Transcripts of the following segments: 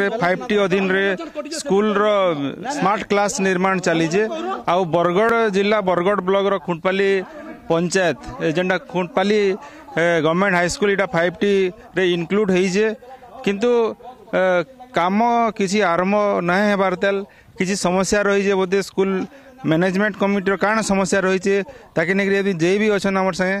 five T अधीन रे school रो smart class निर्माण चलीजे आउ बरगढ़ जिला बरगढ़ ब्लक रो खुंटपाली पंचायत जेनटा Khuntpali government high school school five T रे इनक्लूड होईजे किंतु काम किसी आरंभ ना हेबार तेल किसी समस्या रहीजे बोधे स्कूल मैनेजमेंट कमिटर रो कारण समस्या रहीजे ताके नेकरी यदि जे भी अछन हमर संगे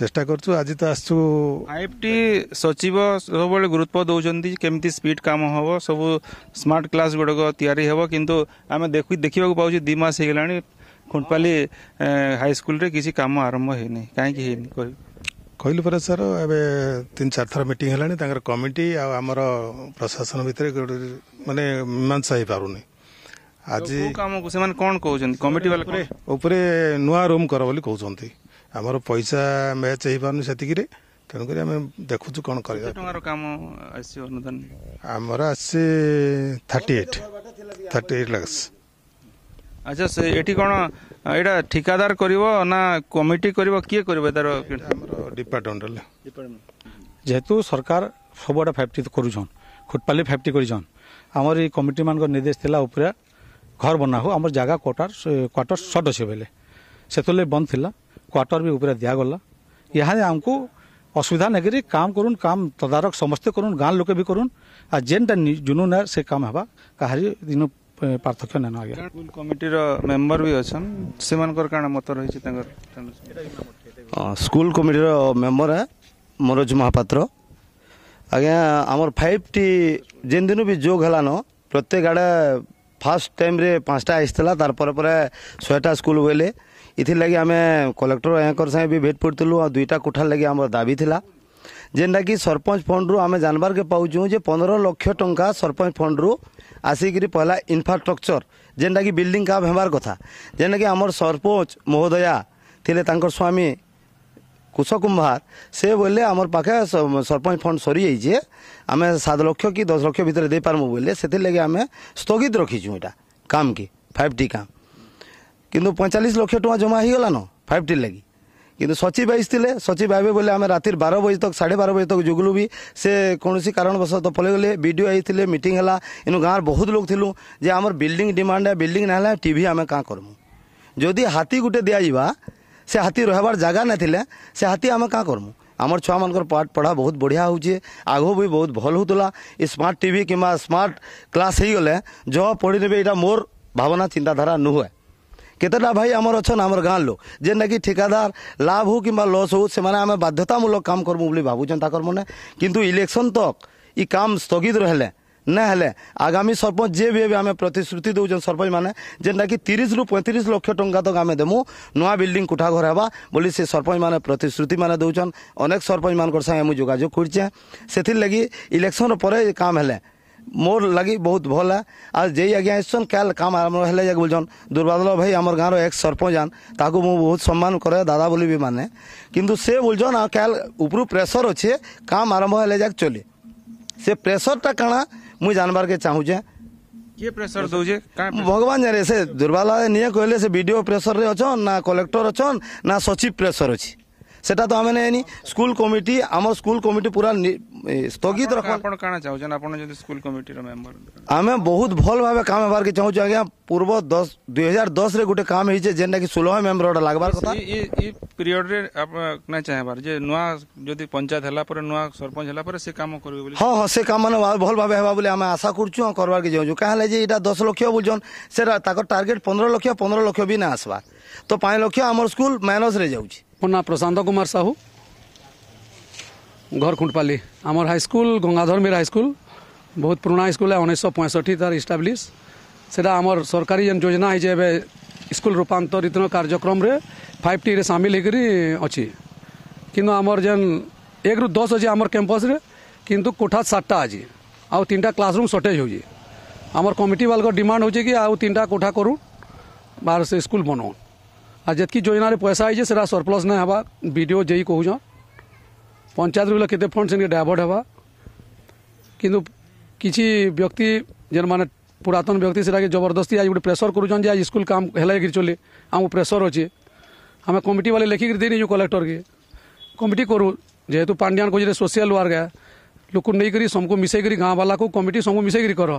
চেষ্টা করছু আজ তো আসছু আইএফটি সচিব সবুলে গুরুত্ব দৌঁচ কেমি স্পিড কাম হব সবু স্মার্ট ক্লাস গুড়ক তৈরি হব কিন্তু আমি দেখি দেখা পাচ্ছি দুই মাস হয়ে গেল খুঁটপালি হাইস্কুলরে কিছু কাম আরম্ভ হয়নি কাইকি হয়নি କହିଲି ପରା ସାର୍ ଏବେ ତିନି ଚାରି ଥର ମିଟିଂ ହେଲାଣି ତାଙ୍କର କମିଟି ଆଉ ଆମର ପ୍ରଶାସନ ଭିତରେ ମାନେ ମୀମାଂସା ହେଇପାରୁନି ଆଜି କାମକୁ ସେମାନେ କ'ଣ କହୁଛନ୍ତି କମିଟି ଉପରେ ନୂଆ ରୁମ୍ କର ବୋଲି କହୁଛନ୍ତି ଆମର ପଇସା ମ୍ୟାଚ୍ ହେଇପାରୁନି ସେତିକିରେ ତେଣୁକରି ଆମେ ଦେଖୁଛୁ କ'ଣ କରିବା ଟଙ୍କାର କାମ ଆସିବ ଅନୁଦାନ ଆମର ଆସିଛି thirty eight thirty eight lakhs ଆଚ୍ଛା ସେ ଏଠି କ'ଣ ଏଇଟା ଠିକାଦାର କରିବ ନା କମିଟି କରିବ କିଏ କରିବ ତାର ଆମର ଡିପାର୍ଟମେଣ୍ଟ ଯେହେତୁ ସରକାର ସବୁଆଡ଼େ ଫ୍ୟାକ୍ଟ୍ରି କରୁଛନ୍ ଖୁଟପାଲି ଫ୍ୟାକ୍ଟ୍ରି କରିଛନ୍ ଆମର ଏଇ କମିଟିମାନଙ୍କ ନିର୍ଦ୍ଦେଶ ଥିଲା ଉପରେ ଘର ବନା ହଉ ଆମର ଜାଗା କ୍ୱାର୍ଟର କ୍ୱାର୍ଟର ସର୍ଟ ଅଛି ବୋଇଲେ ସେଥିଲାଗି ବନ୍ଦ ଥିଲା क्वार्टर भी उपरे दिगला यहाँ आमको ଅସୁବିଧା ନେଇକିରି କାମ କରୁନ୍ କାମ ତଦାରଖ ସମସ୍ତେ କରୁନ୍ ଗାଁ ଲୋକେ ବି କରୁନ୍ ଆଉ ଯେନ୍ଟା ଜୁନୁନ ସେ କାମ ହେବା କାହାରି ଦିନ ପାର୍ଥକ୍ୟ ନେନ ଆଜ୍ଞା ସ୍କୁଲ କମିଟିର ମେମ୍ବର ବି ଅଛନ୍ ସେମାନଙ୍କର କାଣା ମତ ରହିଛି ତାଙ୍କର ସ୍କୁଲ କମିଟିର ମେମ୍ବର ମନୋଜ ମହାପାତ୍ର ଆଜ୍ଞା ଆମର ଫାଇଭ୍ ଟି ଯେନ୍ ଦିନ ବି ଯୋଗ ହେଲାନ ପ୍ରତ୍ୟେକ ଆଡ଼େ ଫାର୍ଷ୍ଟ ଟାଇମ୍ରେ ପାଞ୍ଚଟା ଆସିଥିଲା ତାର ପରେ ପରେ ଶହେଟା ସ୍କୁଲ ବୋଇଲେ इथिर लगे आम कलेक्टर आयकर सा भी भेट पड़ू आ दुईटा कोठार लगे आम दाबी थी जेनटा कि सरपंच फंड रु आम जानबार के पाचूँ जो पंद्रह लक्ष टा सरपंच फंड रु आसिक पहला इनफ्रास्ट्रक्चर जेनटा कि बिल्डिंग काम होबार कथा जेनटा कि आम सरपंच महोदया थे स्वामी कुश कुशकुम्भार से बोले आम पाखे सरपंच फंड सरी जाइए आम सात लक्ष कि दस लक्ष भर दे पार्मू बोले से लगे आम स्थगित रखीचू यहाँ काम कि फाइव टी काम কিন্তু ପଇଁଚାଳିଶ ଲକ୍ଷ ଟଙ୍କା ଜମା ହେଇଗଲାନ ଫାଇଭ୍ ଟି ଲାଗି কিন্তু সচিব আসলে সচিব আইবে বলে আমি রাতের বার বজে তক সাড়ে বার বজে তক যোগলু বি সে কোণী কারণবশত পলাই গেলে বিডিও আইলে মিটিং হল ইনু গাঁর বহুত লোক থিলু যে আমার বিল্ডিং ডিমান্ড হ্যা বিল্ডিং না হলে টিভি আমি কাঁ করমু যদি হাতি গোটে দিয়া যা সে হাতি রহবার জায়গা না সে হাতি আমি কাঁ করমু আমার ছুয়া মানকর পাঠ পড়া বহুত বঢ়িয়া হচ্ছে আগ বি বহুত ভাল হোলা এই স্মার্ট টিভি কিংবা স্মার্ট ক্লাস হয়ে গেলে যা পড়ি নেবে এটা মোর ভাবনা চিন্তাধারা নুহে କେତେଟା ଭାଇ ଆମର ଅଛନ୍ ଆମର ଗାଁ ଲୋକ ଯେନ୍ଟାକି ଠିକାଦାର ଲାଭ ହଉ କିମ୍ବା ଲସ୍ ହଉ ସେମାନେ ଆମେ ବାଧ୍ୟତାମୂଳକ କାମ କର୍ମୁ ବୋଲି ଭାବୁଛନ୍ ତାଙ୍କର ମନେ କିନ୍ତୁ ଇଲେକ୍ସନ୍ ତକ୍ ଇ କାମ ସ୍ଥଗିତ ରହିଲେ ନା ହେଲେ ଆଗାମୀ ସରପଞ୍ଚ ଯିଏ ବି ଏବେ ଆମେ ପ୍ରତିଶ୍ରୁତି ଦେଉଛନ୍ ସରପଞ୍ଚ ମାନେ ଯେନ୍ଟାକି ତିରିଶରୁ ପଇଁତିରିଶ ଲକ୍ଷ ଟଙ୍କା ତକ୍ ଆମେ ଦେମୁ ନୂଆ ବିଲ୍ଡିଂ କୋଠା ଘର ହେବା ବୋଲି ସେ ସରପଞ୍ଚ ମାନେ ପ୍ରତିଶ୍ରୁତି ମାନେ ଦେଉଛନ୍ ଅନେକ ସରପଞ୍ଚ ମାନଙ୍କର ସାଙ୍ଗେ ମୁଁ ଯୋଗାଯୋଗ କରିଛେଁ ସେଥିର୍ଲାଗି ଇଲେକ୍ସନ୍ ପରେ କାମ ହେଲେ मोर लगी बहुत भल है आज जे आज्ञा आसन कल काम आरम्भ है बोलछन दुर्बादल भाई आम गाँव एक्स सरपंच ताकू मुझे बहुत सम्मान करे दादा बोली भी माने किंतु से बोलछन आ कल उपरू प्रेसर अच्छे काम आरंभ है जाक चले से प्रेसरटा काଣା मुई जानबार के चाहूचे କିଏ ପ୍ରେସର ଦଉଛେ ଭଗବାନ ଜାଣେ ସେ ଦୁର୍ବଳ ନିଜେ କହିଲେ ସେ ବିଡ଼ିଓ ପ୍ରେସରରେ ଅଛନ୍ ନା କଲେକ୍ଟର ଅଛନ୍ ନା ସଚିବ ପ୍ରେସର ଅଛି সেটা তো আমি নেইনি স্কুল কমিটি আমার স্কুল কমিটি পুরা স্থগিত রাখ আপন কানা চাহুছেন আপন যদি স্কুল কমিটির মেম্বার আমি বহুত ভাল ভাবে কাম হবার কে চাহুছ আজ্ঞা পূর্ব 10 2010 রে গোটে কাম হইছে যেটা কি 16 মেম্বারটা লাগবার কথা ই ই পিরিয়ড রে না চাহবার যে নয়া যদি পঞ্চায়েত হেলা পরে নয়া सरपंच হেলা পরে সে কাম করবে বলি হ্যাঁ হ্যাঁ সে কাম মানে ভাল ভাবে হবা বলে আমি আশা করছু করবার কে চাহুছু কাহলে যে এটা 10 লক্ষ বলছন সেটা তাকর টার্গেট 15 লক্ষ 15 লক্ষ বি না আসবার তো 5 লক্ষ আমার স্কুল মাইনস রে যাউছি मो नाम प्रशांत कुमार साहू घर खुंटपाली आम हाईस्कल गंगाधर मीर हाईस्कल बहुत पुराना स्कूल है उन्नीस पैंसठ तार इस्टाब्लीश से आम सरकारी जन योजना है स्कूल रूपातरित कार्यक्रम फाइव टी सामिल होकर अच्छी किंतु आमर जेन एक रु दस अच्छे आम कैंपस कि कोठा सातटा अच्छे आनटा क्लासरूम सर्टेज होमर कमिटी वाल डिमांड होनटा कोठा करूँ बार से स्कूल बनाऊ आ जितकी योजना पैसा आई से सरप्लस ना हाँ विडीओ जे कह पंचायत रूल के फंड से डायवर्ट हवा कि किसी व्यक्ति जेन मैंने पुरतन व्यक्ति से जबरदस्ती आज गोटे प्रेसर कर आज स्कूल काम है कि चले आमको प्रेसर अच्छे आम कमिटी वाले लिखिक देनी कलेक्टर के कमिटी करूँ जेहेतु तो पांडियान को सोशियाल वार्क है लोक नहीं सबको मिसैक गाँव बाला को कमिटी सबको मिसैक कर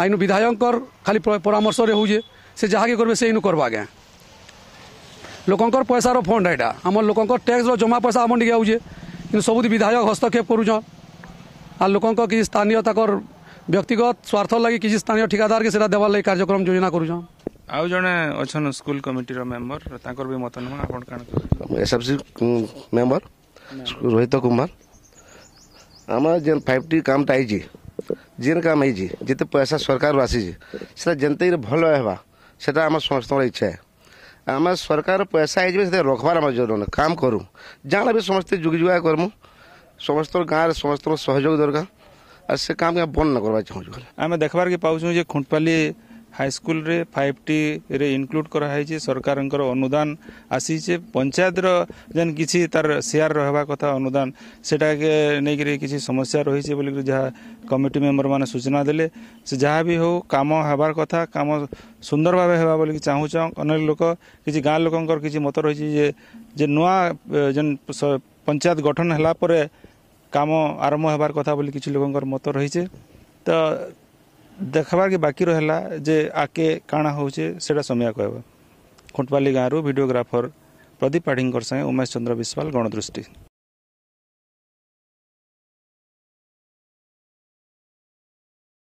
आईनु विधायक खाली परामर्श हो से जहाँ के करेंगे से इन करवा आज्ञा ଲୋକଙ୍କର ପଇସାର ଫଣ୍ଡ ଏଇଟା ଆମର ଲୋକଙ୍କର ଟ୍ୟାକ୍ସର ଜମା ପଇସା ଆମର ଟିକେ ଆଉଛେ କିନ୍ତୁ ସବୁଠି ବିଧାୟକ ହସ୍ତକ୍ଷେପ କରୁଛନ୍ আর লোকঙ্ক কিছু স্থানীয় তাকর ব্যক্তিগত স্বার্থ লাগি কিছু স্থানীয় ঠিকাদারকে সেটা দেওয়ার লাগি কার্যক্রম যোজনা করুছন আউ জনে অছন স্কুল কমিটির মেম্বর তাকর বি মত নমা আপন কাণ এসএফসি মেম্বর রোহিত কুমার আমার যে ফাইভ টি কামটা আইছি যেন কাম আইছি যেতে পয়সা সরকার আসিছে সেটা যেতে ভাল হবা সেটা আমার সমস্ত ইচ্ছা आम सरकार पैसा है से रखबार जरूर काम करूँ जहाँ भी समस्त जुग जुआ करमु समस्त गाँव समस्त सहयोग दरकार आ से काम बंद न करवा चाहूँ आम देखबार के खुंटपाली ହାଇସ୍କୁଲରେ ଫାଇଭ୍ ଟିରେ ଇନକ୍ଲୁଡ୍ କରାହେଇଛି ସରକାରଙ୍କର ଅନୁଦାନ ଆସିଛେ ପଞ୍ଚାୟତର ଯେନ୍ କିଛି ତାର ସେୟାର ରହିବା କଥା ଅନୁଦାନ ସେଟାକେ ନେଇକିରି କିଛି ସମସ୍ୟା ରହିଛି ବୋଲିକରି ଯାହା କମିଟି ମେମ୍ବରମାନେ ସୂଚନା ଦେଲେ ସେ ଯାହା ବି ହେଉ କାମ ହେବାର କଥା କାମ ସୁନ୍ଦର ଭାବେ ହେବା ବୋଲିକି ଚାହୁଁଛ ଅନେକ ଲୋକ କିଛି ଗାଁ ଲୋକଙ୍କର କିଛି ମତ ରହିଛି ଯେ ଯେ ନୂଆ ଯେନ୍ ପଞ୍ଚାୟତ ଗଠନ ହେଲା ପରେ କାମ ଆରମ୍ଭ ହେବାର କଥା ବୋଲି କିଛି ଲୋକଙ୍କର ମତ ରହିଛେ ତ ଦେଖବାର୍କେ ବାକି ରହିଲା ଯେ ଆଗେ କାଣା ହଉଛେ ସେଟା ସମୟ କହିବ ଖୁଣ୍ଟପାଲି ଗାଁରୁ ଭିଡ଼ିଓଗ୍ରାଫର ପ୍ରଦୀପ ପାଢ଼ୀଙ୍କର ସାଙ୍ଗେ ଉମେଶ ଚନ୍ଦ୍ର ବିଶ୍ୱାଳ ଗଣଦୃଷ୍ଟି